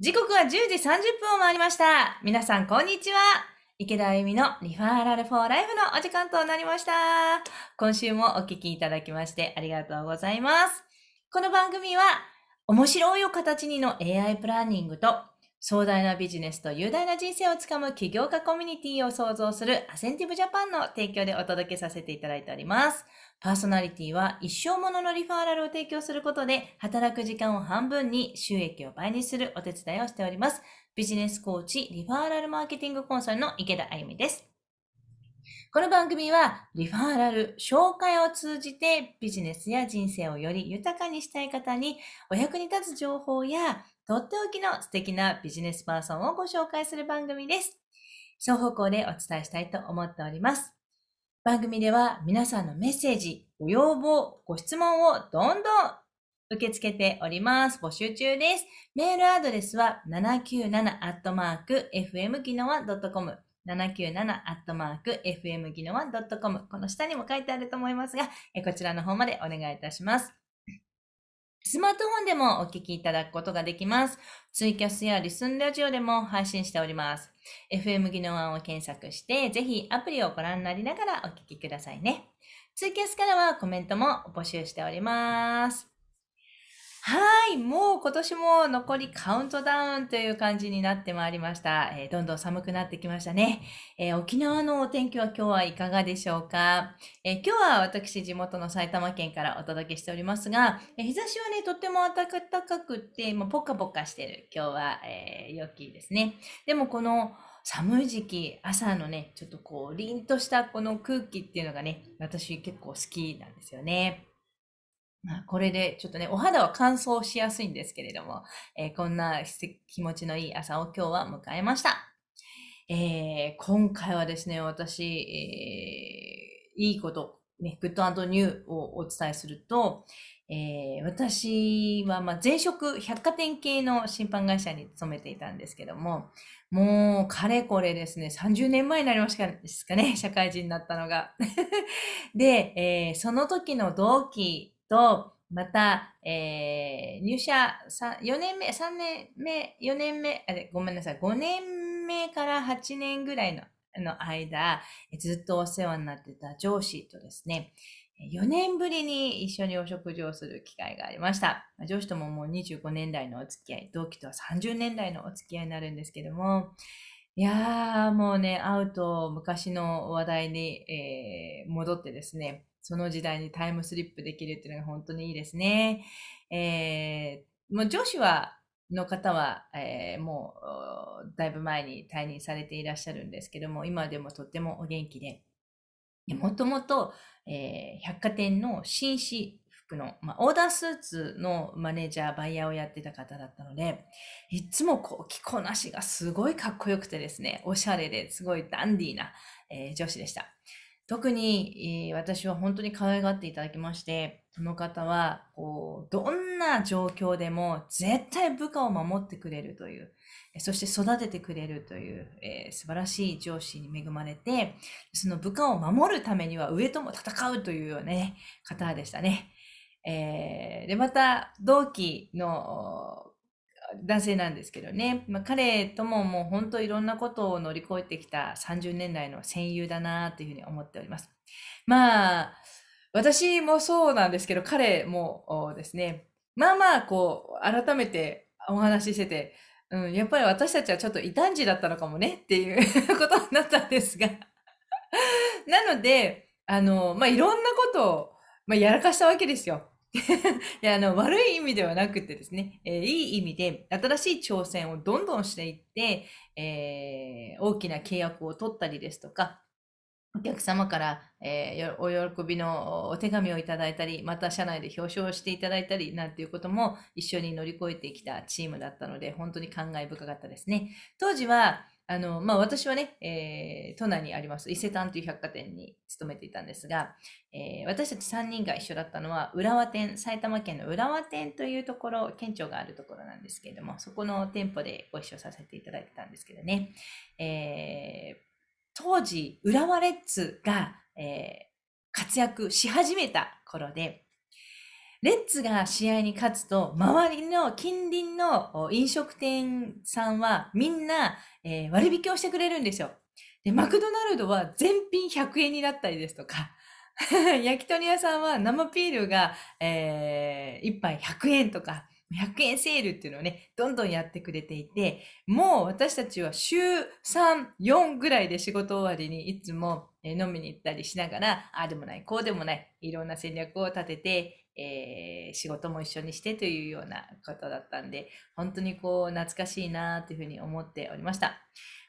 時刻は10時30分を回りました。皆さん、こんにちは。池田あゆみのリファーラルフォーライフのお時間となりました。今週もお聞きいただきましてありがとうございます。この番組は、面白いお形にの AI プランニングと、壮大なビジネスと雄大な人生をつかむ起業家コミュニティを創造するアセンティブジャパンの提供でお届けさせていただいております。パーソナリティは一生もののリファーラルを提供することで働く時間を半分に収益を倍にするお手伝いをしております。ビジネスコーチリファーラルマーケティングコンサルの池田あゆみです。この番組はリファーラル、紹介を通じてビジネスや人生をより豊かにしたい方にお役に立つ情報やとっておきの素敵なビジネスパーソンをご紹介する番組です。双方向でお伝えしたいと思っております。番組では皆さんのメッセージ、ご要望、ご質問をどんどん受け付けております。募集中です。メールアドレスは7 9 7 f m g i n o a c o m 7 9 7 f m g i n o a c o m この下にも書いてあると思いますが、こちらの方までお願いいたします。スマートフォンでもお聞きいただくことができます。ツイキャスやリスンラジオでも配信しております。FM 技能案を検索して、ぜひアプリをご覧になりながらお聞きくださいね。ツイキャスからはコメントも募集しております。はい、もう今年も残りカウントダウンという感じになってまいりました。えー、どんどん寒くなってきましたね、えー、沖縄のお天気は今日はいかがでしょうか、えー、今日は私地元の埼玉県からお届けしておりますが、え日差しはね、とっても暖かくて、もうポカポカしてる今日は、え良きですね。でもこの寒い時期、朝のね、ちょっとこう、凛としたこの空気っていうのがね、私結構好きなんですよね。まあ、これでちょっとね、お肌は乾燥しやすいんですけれども、えー、こんな気持ちのいい朝を今日は迎えました。えー、今回はですね、私、えー、いいこと、ね、グッドニューをお伝えすると、えー、私は、まあ、前職百貨店系の審判会社に勤めていたんですけども、もうかれこれですね、30年前になりましたですかね、社会人になったのが。で、えー、その時の同期と、また、えー、入社4年目、3年目、4年目、あれ、ごめんなさい、5年目から8年ぐらいのの間、ずっとお世話になってた上司とですね、4年ぶりに一緒にお食事をする機会がありました。上司とももう25年来のお付き合い、同期とは30年来のお付き合いになるんですけども、いやー、もうね、会うと昔の話題に、えー、戻ってですね、その時代にタイムスリップできるっていうのが本当にいいですね。えー、もう女子はの方は、えー、もうだいぶ前に退任されていらっしゃるんですけども今でもとってもお元気でもともと百貨店の紳士服の、まあ、オーダースーツのマネージャーバイヤーをやってた方だったのでいつもこう着こなしがすごいかっこよくてですねおしゃれですごいダンディーな、えー、女子でした。特に、え私は本当に可愛がっていただきまして、その方は、こう、どんな状況でも絶対部下を守ってくれるという、そして育ててくれるという、えー、素晴らしい上司に恵まれて、その部下を守るためには上とも戦うというような、ね、方でしたね。えー、で、また、同期の男性なんですけどね、まあ、彼とももう本当いろんなことを乗り越えてきた30年来の戦友だなというふうに思っております。まあ、私もそうなんですけど、彼もですね、まあまあ、こう、改めてお話ししてて、うん、やっぱり私たちはちょっと異端児だったのかもねっていう ことになったんですがなので、あの、まあ、いろんなことを、まあ、やらかしたわけですよ。いやあの悪い意味ではなくてですね、えー、いい意味で新しい挑戦をどんどんしていって、えー、大きな契約を取ったりですとかお客様から、えー、お喜びのお手紙をいただいたり、また社内で表彰していただいたりなんていうことも一緒に乗り越えてきたチームだったので、本当に感慨深かったですね。当時は、あの、まあ、私はね、えー、都内にあります伊勢丹という百貨店に勤めていたんですが、えー、私たち3人が一緒だったのは浦和店埼玉県の浦和店というところ県庁があるところなんですけれどもそこの店舗でご一緒させていただいてたんですけどね、えー、当時浦和レッズが、え活躍し始めた頃でレッツが試合に勝つと、周りの近隣の飲食店さんはみんな、えー、割引をしてくれるんですよ。で、マクドナルドは全品100円になったりですとか、焼き鳥屋さんは生ピールが、えー、1杯100円とか、100円セールっていうのをね、どんどんやってくれていて、もう私たちは週3、4ぐらいで仕事終わりにいつも飲みに行ったりしながら、ああでもない、こうでもない、いろんな戦略を立ててえー、仕事も一緒にしてというような方だったんで、本当にこう、懐かしいなというふうに思っておりました。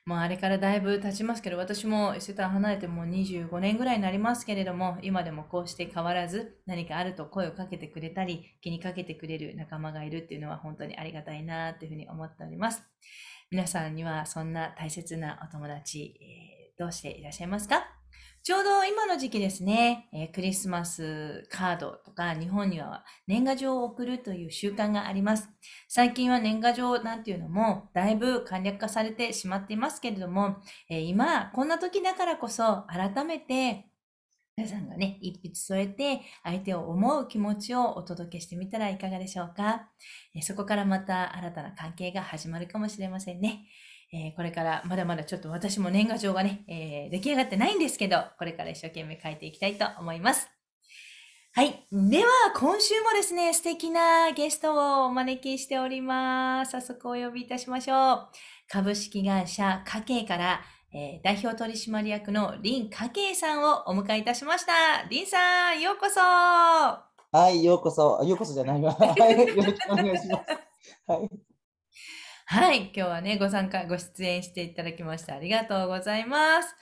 もうあれからだいぶ経ちますけど、私も伊勢丹離れてもう25年ぐらいになりますけれども、今でもこうして変わらず何かあると声をかけてくれたり、気にかけてくれる仲間がいるっていうのは本当にありがたいなというふうに思っております。皆さんにはそんな大切なお友達、えー、どうしていらっしゃいますかちょうど今の時期ですね、えー、クリスマスカードとか日本には年賀状を送るという習慣があります。最近は年賀状なんていうのもだいぶ簡略化されてしまっていますけれども、えー、今こんな時だからこそ改めて皆さんがね、一筆添えて相手を思う気持ちをお届けしてみたらいかがでしょうか。えそこからまた新たな関係が始まるかもしれませんね。えー、これからまだまだちょっと私も年賀状がね、えー、出来上がってないんですけど、これから一生懸命書いていきたいと思います。はい。では、今週もですね、素敵なゲストをお招きしております。早速お呼びいたしましょう。株式会社家計から、えー、代表取締役の林家計さんをお迎えいたしました。林さん、ようこそ。はい、ようこそ。ようこそじゃないわ。はい、よろしくお願いします。はい。はい、今日はね、ご参加、ご出演していただきました。ありがとうございます。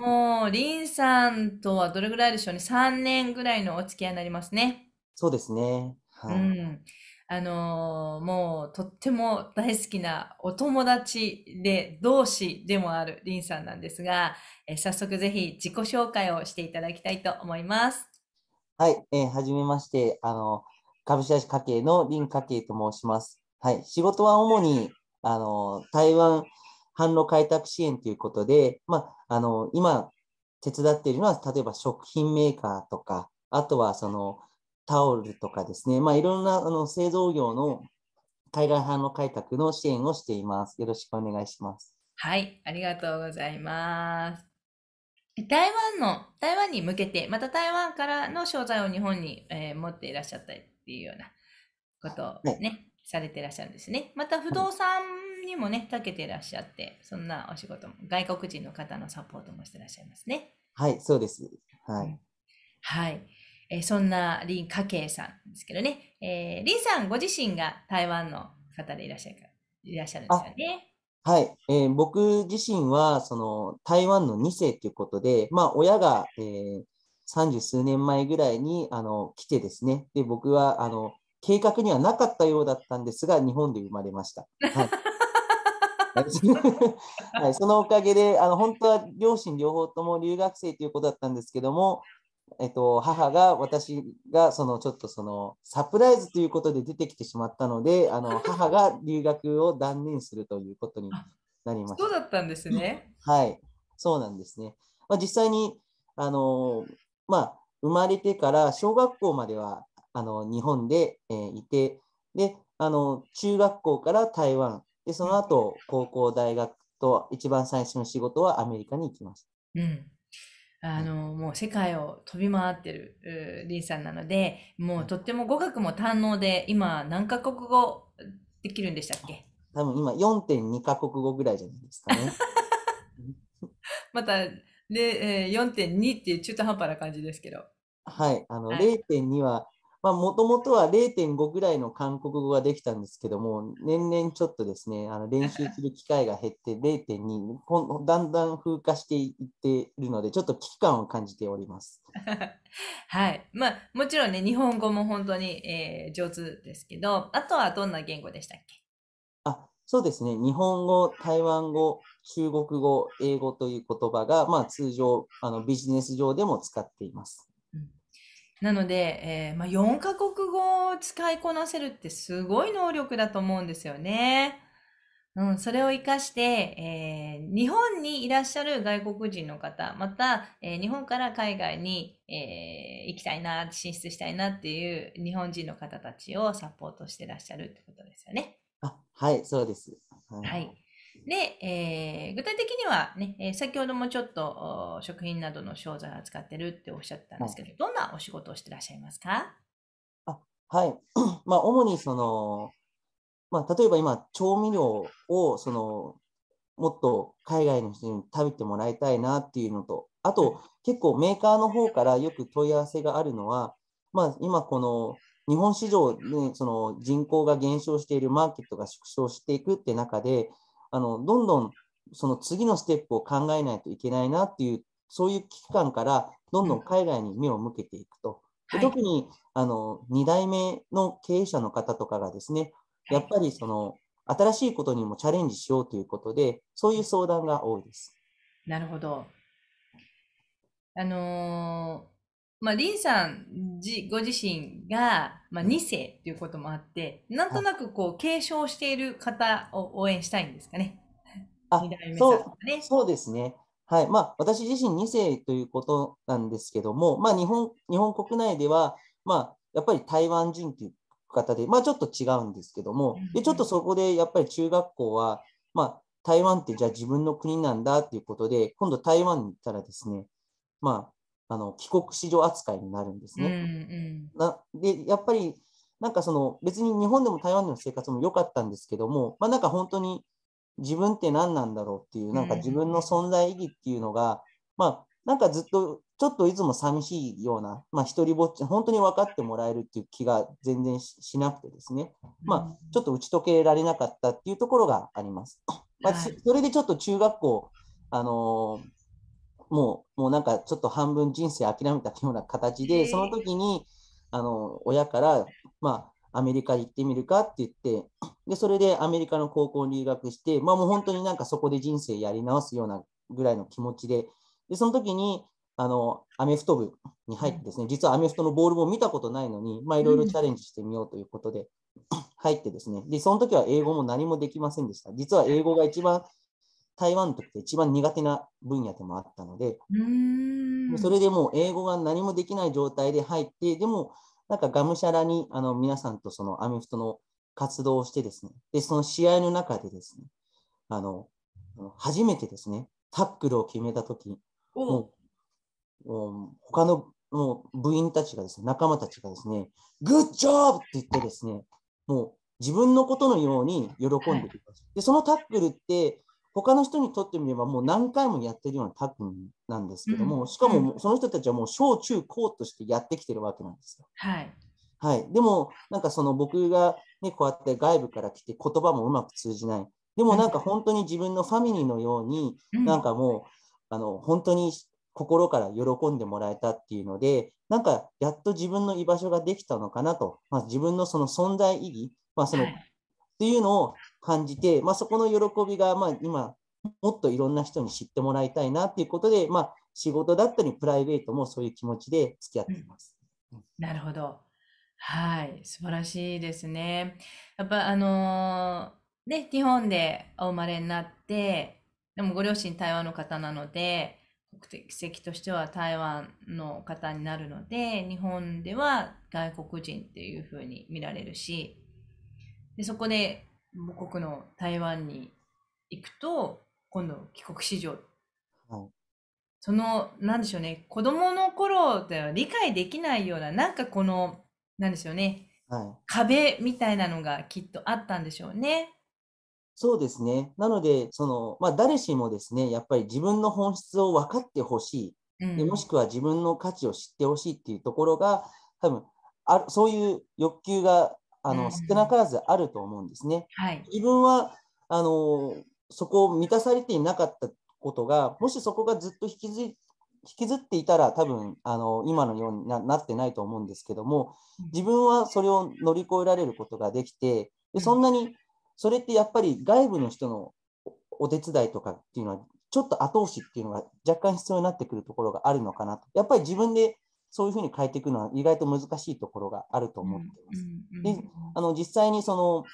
もう、リンさんとはどれぐらいでしょうね、3年ぐらいのお付き合いになりますね。そうですね。はい、うん。あのー、もう、とっても大好きなお友達で、同士でもあるリンさんなんですが、え早速ぜひ自己紹介をしていただきたいと思います。はい、えー、はじめまして、あの、株式会社家計のン家計と申します。はい、仕事は主にあの台湾販路開拓支援ということで、まあ、あの今手伝っているのは例えば食品メーカーとかあとはそのタオルとかですね、まあ、いろんなあの製造業の海外販路開拓の支援をしています。よろしくお願いします。はい、ありがとうございます。台湾の、台湾に向けて、また台湾からの商材を日本に、えー、持っていらっしゃったりっていうようなことをね、されてらっしゃるんですね。また不動産にもね、たけてらっしゃって、そんなお仕事も、外国人の方のサポートもしてらっしゃいますね。はい、そうです。はい。はい。えそんな林家慶さんですけどね、えー、林さんご自身が台湾の方でいらっしゃるいらっしゃるんですよね。はい、えー、僕自身はその台湾の2世ということで、まあ、親が、えー、30数年前ぐらいにあの来てですねで僕はあの計画にはなかったようだったんですが、日本で生まれました。はい はい、そのおかげであの本当は両親両方とも留学生ということだったんですけども、えっと、母が私がそのちょっとそのサプライズということで出てきてしまったのであの 母が留学を断念するということになりました。そうだったんですね。はい、そうなんですね。まあ、実際にあの、まあ、生まれてから小学校まではあの日本で、えー、いてであの中学校から台湾でその後高校大学と一番最初の仕事はアメリカに行きました。うんあの、もう世界を飛び回ってる、リンさんなので、もうとっても語学も堪能で、今何カ国語できるんでしたっけ多分今4.2カ国語ぐらいじゃないですかね。また、で、え4.2っていう中途半端な感じですけど。はい、あの、はい、0.2はもともとは0.5ぐらいの韓国語ができたんですけども、年々ちょっとですね、あの練習する機会が減って0.2、だんだん風化していっているので、ちょっと危機感を感じております。はい。まあ、もちろんね、日本語も本当に、えー、上手ですけど、あとはどんな言語でしたっけあそうですね、日本語、台湾語、中国語、英語という言葉が、まあ、通常あのビジネス上でも使っています。なので、えー、まあ、4カ国語を使いこなせるってすごい能力だと思うんですよね。うん、それを活かして、えー、日本にいらっしゃる外国人の方、また、えー、日本から海外に、えー、行きたいな、進出したいなっていう日本人の方たちをサポートしてらっしゃるってことですよね。あはい、そうです。はい。はい、で、えー、具体的にはね、えー、先ほどもちょっと食品などの商材を扱ってるっておっしゃったんですけど、どんなお仕事をしてらっしゃいますかあはい、まあ、主にその、まあ、例えば今、調味料をそのもっと海外の人に食べてもらいたいなっていうのと、あと結構メーカーの方からよく問い合わせがあるのは、まあ、今この日本市場、ね、その人口が減少しているマーケットが縮小していくって中で、あのどんどんその次のステップを考えないといけないなっていうそういう危機感からどんどん海外に目を向けていくと、はい、特にあの2代目の経営者の方とかがですねやっぱりその新しいことにもチャレンジしようということでそういう相談が多いです。なるほど。あのまあ、リンさんじご自身が、まあ、2世ということもあって、なんとなくこう継承している方を応援したいんですかね。あ、ね、そうそうですね。はいまあ、私自身2世ということなんですけども、まあ、日本日本国内では、まあ、やっぱり台湾人という方で、まあ、ちょっと違うんですけども、でちょっとそこでやっぱり中学校は、まあ、台湾ってじゃあ自分の国なんだということで、今度台湾に行ったらですね、まあ、あの帰国子女扱いになるんですね。うんうん、でやっぱりなんかその別に日本でも台湾での生活も良かったんですけども、まあ、なんか本当に自分って何なんだろうっていうなんか自分の存在意義っていうのが、うん、まあなんかずっとちょっといつも寂しいような、まあ、一人ぼっち本当に分かってもらえるっていう気が全然しなくてですね、まあ、ちょっと打ち解けられなかったっていうところがあります。まあ、それでちょっと中学校あのーもう、もうなんかちょっと半分人生諦めたような形で、その時に、あの、親から、まあ、アメリカ行ってみるかって言って、で、それでアメリカの高校に留学して、まあもう本当になんかそこで人生やり直すようなぐらいの気持ちで、で、その時に、あの、アメフト部に入ってですね、実はアメフトのボールも見たことないのに、まあいろいろチャレンジしてみようということで、入ってですね、で、その時は英語も何もできませんでした。実は英語が一番台湾とって一番苦手な分野でもあったので、それでもう英語が何もできない状態で入って、でも、なんかがむしゃらにあの皆さんとそのアメフトの活動をしてですね、で、その試合の中でですね、あの、初めてですね、タックルを決めたとき、もう他のもう部員たちがですね、仲間たちがですね、グッジョブって言ってですね、もう自分のことのように喜んでくれます。で、そのタックルって、他の人にとってみればもう何回もやってるようなタッグなんですけども、しかもその人たちはもう小中高としてやってきてるわけなんですよ。はい、はい、でもなんかその僕が、ね、こうやって外部から来て言葉もうまく通じないでもなんか本当に自分のファミリーのように、なんかもうあの本当に心から喜んでもらえたっていうのでなんかやっと自分の居場所ができたのかなと、まあ、自分のその存在意義、まあその、はいっていうのを感じて、まあ、そこの喜びが、まあ、今、もっといろんな人に知ってもらいたいなということで、まあ、仕事だったりプライベートもそういう気持ちで付き合っています。うん、なるほど。はい、素晴らしいですね。やっぱあのー、ね、日本でお生まれになって、でもご両親台湾の方なので、国籍としては台湾の方になるので、日本では外国人っていうふうに見られるし、でそこで母国の台湾に行くと今度帰国子女、うん、そのなんでしょうね子供の頃では理解できないようななんかこのなんでしょうね、うん、壁みたいなのがきっとあったんでしょうね。そうですね。なので、その、まあ、誰しもですね、やっぱり自分の本質を分かってほしい、うん、で、もしくは自分の価値を知ってほしいっていうところが、多分あそういう欲求があの、少なからずあると思うんですね。はい、自分はあのそこを満たされていなかったことがもしそこがずっと引きず引きずっていたら多分あの今のようになってないと思うんですけども自分はそれを乗り越えられることができてでそんなにそれってやっぱり外部の人のお手伝いとかっていうのはちょっと後押しっていうのが若干必要になってくるところがあるのかなと。やっぱり自分でそういうふうに変えていくのは意外と難しいところがあると思っています。であの実際にそ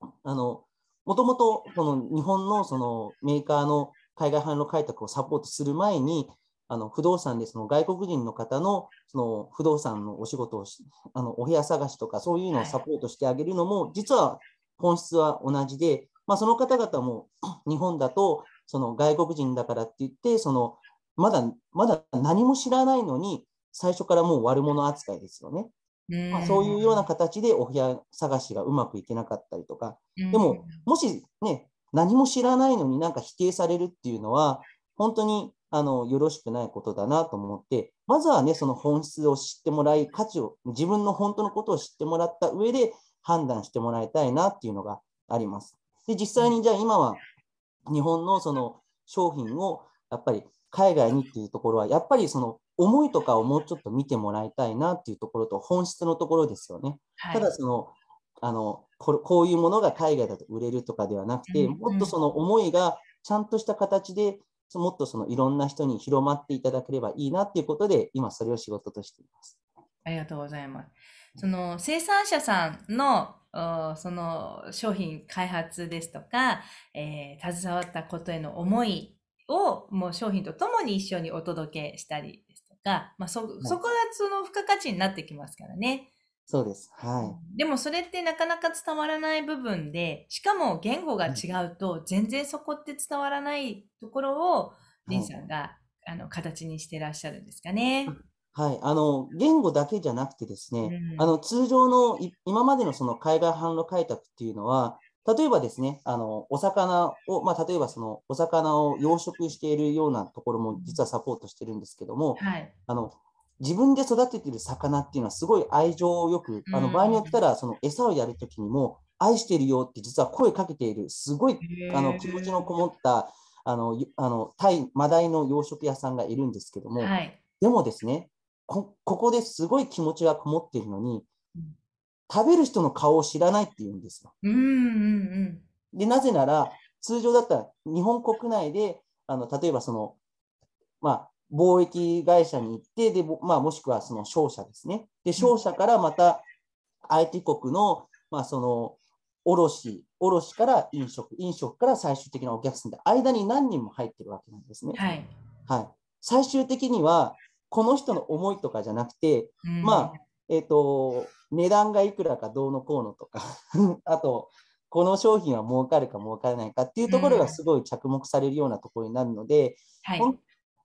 のあのもともとこの日本のそのメーカーの海外販路開拓をサポートする前に、あの不動産でその外国人の方のその不動産のお仕事をし、あのお部屋探しとかそういうのをサポートしてあげるのも、実は本質は同じで、まあ、その方々も 日本だとその外国人だからって言って、そのまだまだ何も知らないのに、最初からもう悪者扱いですよね。まあ、そういうような形でお部屋探しがうまくいけなかったりとか、でも、もしね、何も知らないのになんか否定されるっていうのは、本当にあのよろしくないことだなと思って、まずはね、その本質を知ってもらい、価値を、自分の本当のことを知ってもらった上で判断してもらいたいなっていうのがあります。で、実際にじゃあ今は日本のその商品をやっぱり海外にっていうところは、やっぱりその思いとかをもうちょっと見てもらいたいなっていうところと本質のところですよね。はい、ただそのあのここういうものが海外だと売れるとかではなくて、うんうん、もっとその思いがちゃんとした形でもっとそのいろんな人に広まっていただければいいなっていうことで今それを仕事としています。ありがとうございます。その生産者さんのその商品開発ですとか、えー、携わったことへの思いをもう商品とともに一緒にお届けしたりか、まあそ、そこがその付加価値になってきますからね。そうです。はい。でもそれってなかなか伝わらない部分で、しかも言語が違うと、全然そこって伝わらないところを、リさんが、あの形にしてらっしゃるんですかね。はい、あの言語だけじゃなくてですね、うん、あの通常の今までのその海外販路開拓っていうのは例えばですね、あのお魚を、まあ、例えばそのお魚を養殖しているようなところも実はサポートしてるんですけども、はい、あの自分で育ててる魚っていうのはすごい愛情をよく、あの場合によったらその餌をやるときにも愛してるよって実は声かけている、すごいあの気持ちのこもったあのあのタイマダイの養殖屋さんがいるんですけども、はい、でもですねここですごい気持ちがこもっているのに、食べる人の顔を知らないって言うんですよ。うんうんうん、でなぜなら通常だったら日本国内であの例えばその、まあ、貿易会社に行ってで、まあ、もしくはその商社ですねで商社からまた相手国の,、まあその卸卸から飲食飲食から最終的なお客さんで間に何人も入ってるわけなんですね。はい、はい、最終的にはこの人の思いとかじゃなくて、うん、まあえっ、ー、と値段がいくらかどうのこうのとか あとこの商品は儲かるか儲からないかっていうところがすごい着目されるようなところになるので、うんはい、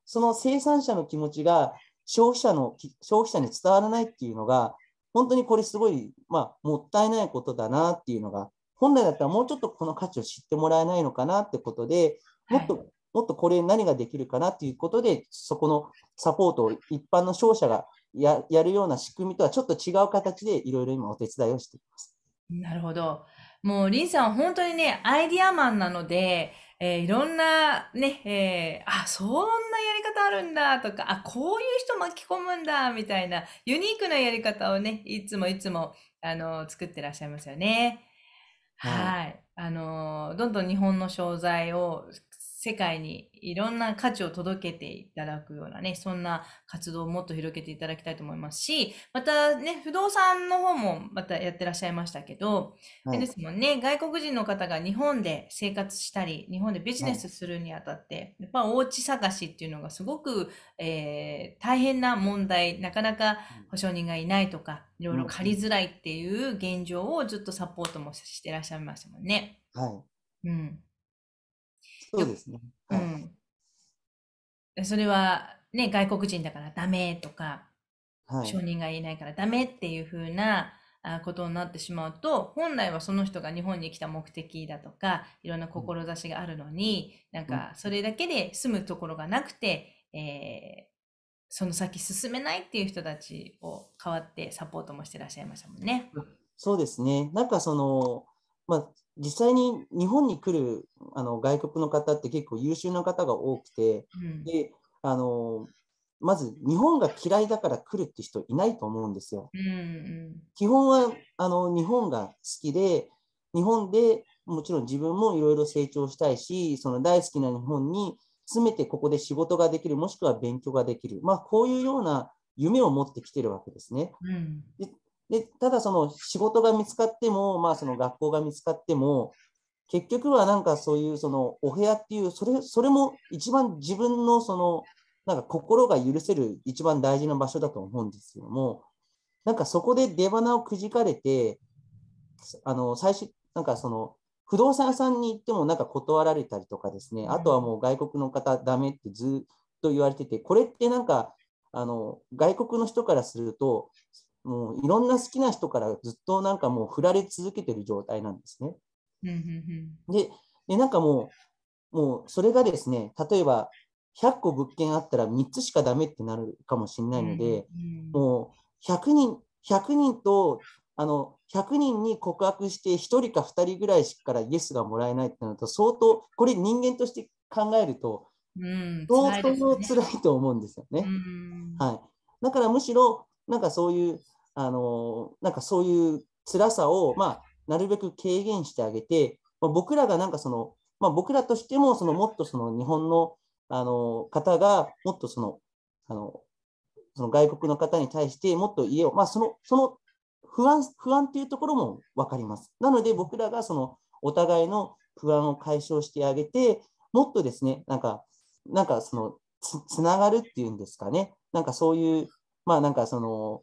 その生産者の気持ちが消費者の消費者に伝わらないっていうのが本当にこれすごい、まあ、もったいないことだなっていうのが本来だったらもうちょっとこの価値を知ってもらえないのかなってことでもっと、はい、もっとこれ何ができるかなっていうことでそこのサポートを一般の商社がややるような仕組みとはちょっと違う形でいろいろ今お手伝いをしています。なるほど。もう、リンさん、は本当にね、アイディアマンなので、えー、いろんなね、えー、あ、そんなやり方あるんだとか、あ、こういう人巻き込むんだ、みたいな、ユニークなやり方をね、いつもいつも、あの、作ってらっしゃいますよね。はい。はい、あの、どんどん日本の商材を世界にいろんな価値を届けていただくようなね、そんな活動をもっと広げていただきたいと思いますし、またね、不動産の方もまたやってらっしゃいましたけど、はい、ですもんね、外国人の方が日本で生活したり、日本でビジネスするにあたって、はい、やっぱお家探しっていうのがすごく、えー、大変な問題、なかなか保証人がいないとか、いろいろ借りづらいっていう現状をずっとサポートもしてらっしゃいましたもんね。はい、うんそうですね。はい、うん、それは、ね、外国人だからダメとか、はい、承認が言えないからダメっていうふうなことになってしまうと本来はその人が日本に来た目的だとかいろんな志があるのに、なんかそれだけで住むところがなくて、えー、その先進めないっていう人たちを代わってサポートもしてらっしゃいましたもんね。そうですねなんかそのまあ、実際に日本に来るあの外国の方って結構優秀な方が多くて、うん、であのまず日本が嫌いだから来るって人いないと思うんですよ。うん、基本はあの日本が好きで日本でもちろん自分もいろいろ成長したいしその大好きな日本に詰めてここで仕事ができるもしくは勉強ができる、まあ、こういうような夢を持ってきてるわけですね。うん、ででただその仕事が見つかっても、まあ、その学校が見つかっても結局はなんかそういうそのお部屋っていうそれそれも一番自分のそのなんか心が許せる一番大事な場所だと思うんですけどもなんかそこで出花をくじかれてあの最初なんかその不動産屋さんに行ってもなんか断られたりとかですねあとはもう外国の方ダメってずっと言われててこれってなんかあの外国の人からするともういろんな好きな人からずっとなんかもう振られ続けてる状態なんですね。ででなんかもうもうそれがですね例えば100個物件あったら3つしかダメってなるかもしれないので、もう100人100人とあの100人に告白して1人か2人ぐらいしからイエスがもらえないってなると相当これ人間として考えると相当辛いと思うんですよね。はい、だからむしろなんかそういうあのなんかそういう辛さを、まあ、なるべく軽減してあげて、まあ、僕らがなんかその、まあ、僕らとしてもそのもっとその日本のあの方がもっとそのあのその外国の方に対してもっと家を、まあ、そのその不安不安というところも分かります。なので僕らがそのお互いの不安を解消してあげて、もっとですね、なんか、なんかそのつ、つながるっていうんですかね、なんかそういう、まあなんかその、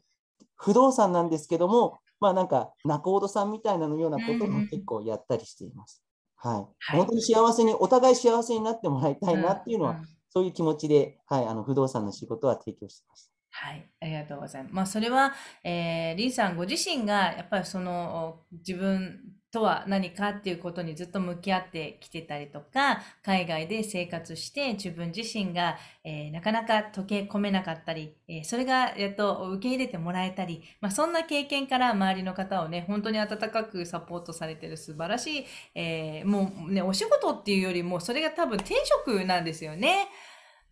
不動産なんですけども、まあなんか仲人さんみたいなのようなことも結構やったりしています。はい、本当に幸せに、お互い幸せになってもらいたいなっていうのは、そういう気持ちで、はい、あの不動産の仕事は提供してます。はい、ありがとうございます。まあ、それは、えー、リンさんご自身がやっぱりその自分とは何かっていうことにずっと向き合ってきてたりとか、海外で生活して自分自身が、えー、なかなか溶け込めなかったり、えー、それがやっと受け入れてもらえたり、まあ、そんな経験から周りの方をね、本当に温かくサポートされてる素晴らしい、えー、もうね、お仕事っていうよりもそれが多分転職なんですよね。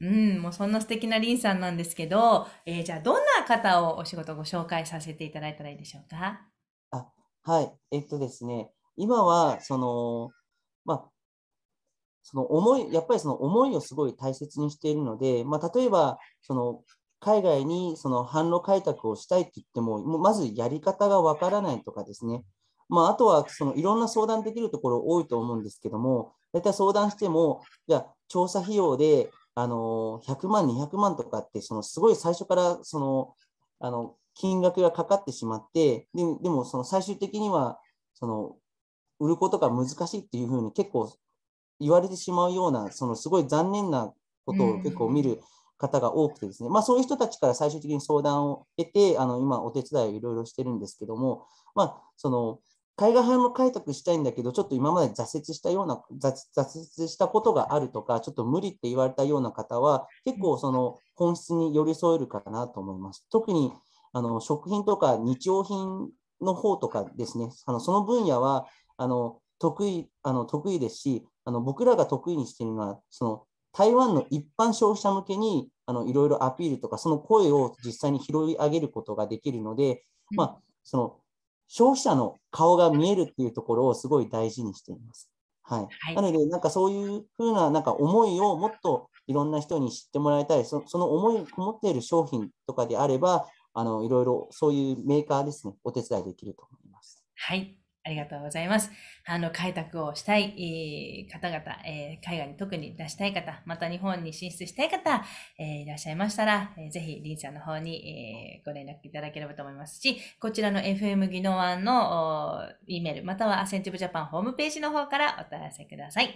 うん、もうそんな素敵なリンさんなんですけど、えじゃあどんな方をお仕事ご紹介させていただいたらいいでしょうかあ、はい、えっとですね、今はその、まあ、その思い、やっぱりその思いをすごい大切にしているので、まあ、例えばその海外にその販路開拓をしたいって言っても、まずやり方がわからないとかですね、まあ、あとはそのいろんな相談できるところ多いと思うんですけども、大体相談しても、じゃ調査費用であの100万、200万とかって、そのすごい最初からそのあの金額がかかってしまって、ででもその最終的にはその売ることが難しいっていうふうに結構言われてしまうような、そのすごい残念なことを結構見る方が多くてですね、うん、まあ、そういう人たちから最終的に相談を得て、あの今、お手伝いをいろいろしてるんですけども、まあ、その絵画版も開拓したいんだけど、ちょっと今まで挫折したような挫、挫折したことがあるとか、ちょっと無理って言われたような方は、結構その本質に寄り添えるかなと思います。特にあの食品とか日用品の方とかですね、あのその分野はあの得意あの得意ですしあの、僕らが得意にしているのは、その台湾の一般消費者向けにあのいろいろアピールとか、その声を実際に拾い上げることができるので、まあ、その消費者の顔が見えるっていうところをすごい大事にしています。はい、なので、なんかそういうふうななんか思いをもっといろんな人に知ってもらいたい、その思いをこもっている商品とかであれば、あのいろいろそういうメーカーですね、お手伝いできると思います。はい。ありがとうございます。あの開拓をしたい、えー、方々、えー、海外に特に出したい方、また日本に進出したい方、えー、いらっしゃいましたら、えー、ぜひリンさんの方に、えご連絡いただければと思いますし、こちらの FM 技能案の E メール、またはアセンティブジャパンホームページの方からお問い合わせください。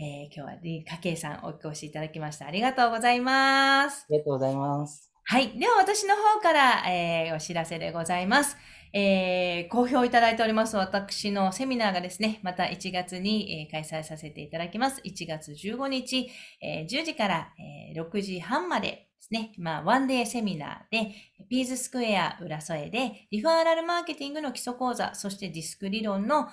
え今日はりんかけいさんお越しいただきました。ありがとうございます。ありがとうございます。はい。では私の方から、えー、お知らせでございます。えー、好評いただいております私のセミナーがですね、また1月に、えー、開催させていただきます。1月15日、えー、10時から、えー、6時半までですね、まあ、ワンデーセミナーで、ピーズスクエア浦添で、リファーラルマーケティングの基礎講座、そしてディスク理論の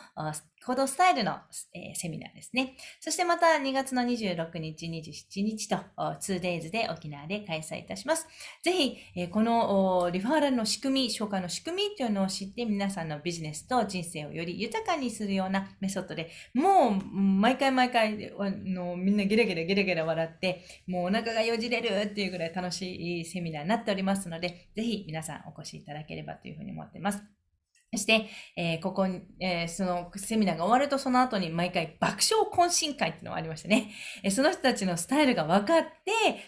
行動スタイルの、えセミナーですね。そしてまた2月の26日、27日と 2days で沖縄で開催いたします。ぜひ、えこのリファーラルの仕組み、紹介の仕組みというのを知って皆さんのビジネスと人生をより豊かにするようなメソッドで、もう毎回毎回あのみんなゲラゲラゲラゲラ笑って、もうお腹がよじれるっていうぐらい楽しいセミナーになっておりますので、ぜひ皆さんお越しいただければというふうに思ってます。そして、えー、ここに、えー、そのセミナーが終わると、その後に毎回爆笑懇親会っていうのがありましたね。えー、その人たちのスタイルが分かって、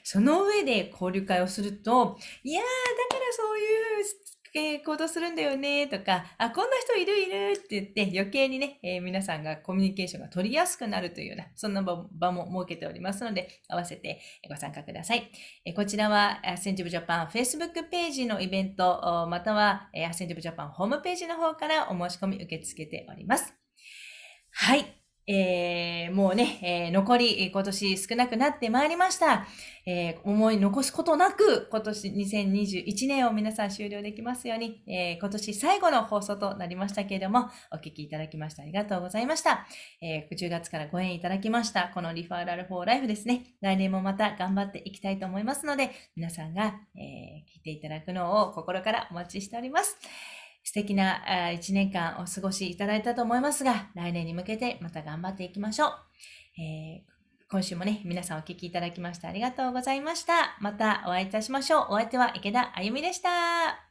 その上で交流会をすると、いやー、だからそういうえー、行動するんだよねとか、あ、こんな人いるいるって言って余計にね、えー、皆さんがコミュニケーションが取りやすくなるというような、そんな場も設けておりますので、合わせてご参加ください。えー、こちらは、アセンティブジャパン Facebook ページのイベント、または、アセンティブジャパンホームページの方からお申し込み受け付けております。はい。えー、もうね、えー、残り今年少なくなってまいりました。えー、思い残すことなく今年2021年を皆さん終了できますように、え今年最後の放送となりましたけれども、お聞きいただきましてありがとうございました。え10月からご縁いただきました、このリファーラルフォーライフですね。来年もまた頑張っていきたいと思いますので、皆さんが、え聞いていただくのを心からお待ちしております。素敵な1年間お過ごしいただいたと思いますが、来年に向けてまた頑張っていきましょう。えー、今週もね、皆さんお聴きいただきましてありがとうございました。またお会いいたしましょう。お相手は池田あゆみでした。